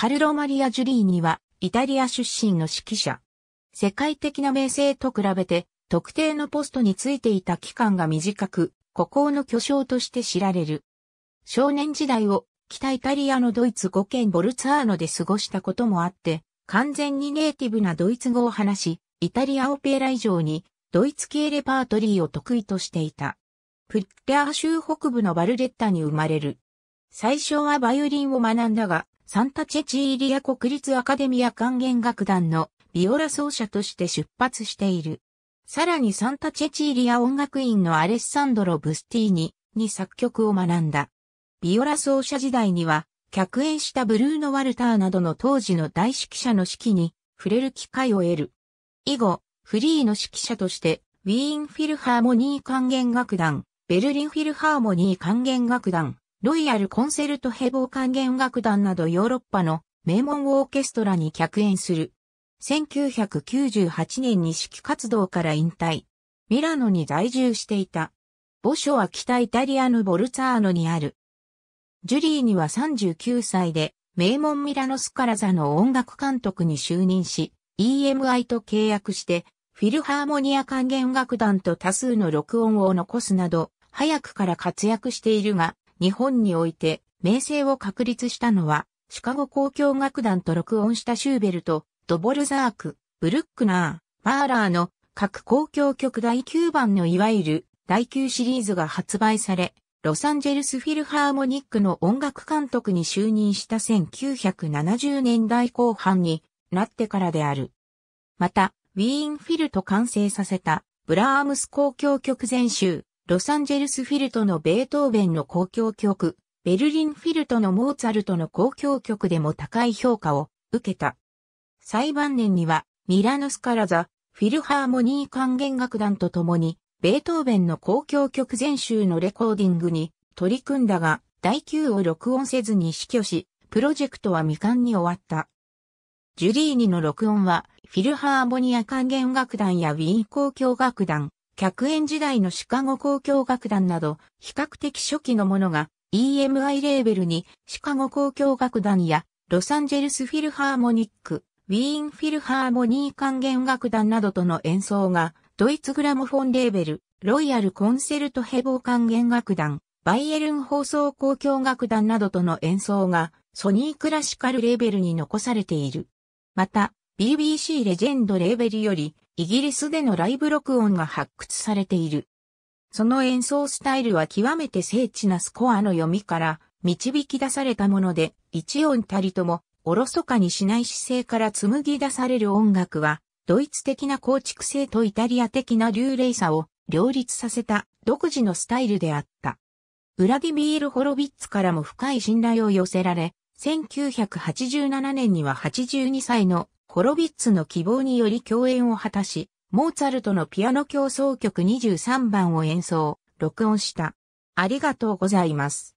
カルロ・マリア・ジュリーニは、イタリア出身の指揮者。世界的な名声と比べて、特定のポストについていた期間が短く、孤高の巨匠として知られる。少年時代を北イタリアのドイツ語圏ボルツァーノで過ごしたこともあって、完全にネイティブなドイツ語を話し、イタリアオペラ以上にドイツ系レパートリーを得意としていた。プッレア州北部のバルレッタに生まれる。最初はバイオリンを学んだが、サンタチェチーリア国立アカデミア管弦楽団のビオラ奏者として出発している。さらにサンタチェチーリア音楽院のアレッサンドロ・ブスティーニに作曲を学んだ。ビオラ奏者時代には、客演したブルーノ・ワルターなどの当時の大指揮者の指揮に触れる機会を得る。以後、フリーの指揮者として、ウィーン・フィルハーモニー管弦楽団、ベルリン・フィルハーモニー管弦楽団、ロイヤルコンセルトヘボー管弦楽団などヨーロッパの名門オーケストラに客演する。1998年に指揮活動から引退。ミラノに在住していた。墓所は北イタリアのボルツァーノにある。ジュリーには39歳で、名門ミラノスカラザの音楽監督に就任し、EMI と契約して、フィルハーモニア管弦楽団と多数の録音を残すなど、早くから活躍しているが、日本において名声を確立したのは、シカゴ交響楽団と録音したシューベルト、ドボルザーク、ブルックナー、マーラーの各交響曲第9番のいわゆる第9シリーズが発売され、ロサンゼルスフィルハーモニックの音楽監督に就任した1970年代後半になってからである。また、ウィーンフィルと完成させたブラームス交響曲全集ロサンゼルスフィルトのベートーベンの交響曲、ベルリンフィルトのモーツァルトの交響曲でも高い評価を受けた。最晩年には、ミラノスカラザ、フィルハーモニー管弦楽団と共に、ベートーベンの交響曲全集のレコーディングに取り組んだが、第9を録音せずに死去し、プロジェクトは未完に終わった。ジュリーニの録音は、フィルハーモニア管弦楽団やウィーン交響楽団、客円時代のシカゴ交響楽団など、比較的初期のものが EMI レーベルにシカゴ交響楽団やロサンゼルスフィルハーモニック、ウィーンフィルハーモニー管弦楽団などとの演奏が、ドイツグラモフォンレーベル、ロイヤルコンセルトヘボー管弦楽団、バイエルン放送交響楽団などとの演奏が、ソニークラシカルレーベルに残されている。また、BBC レジェンドレーベルより、イギリスでのライブ録音が発掘されている。その演奏スタイルは極めて精緻なスコアの読みから導き出されたもので、一音たりともおろそかにしない姿勢から紡ぎ出される音楽は、ドイツ的な構築性とイタリア的な流麗さを両立させた独自のスタイルであった。ウラディミール・ホロビッツからも深い信頼を寄せられ、1987年には82歳のコロビッツの希望により共演を果たし、モーツァルトのピアノ協奏曲23番を演奏、録音した。ありがとうございます。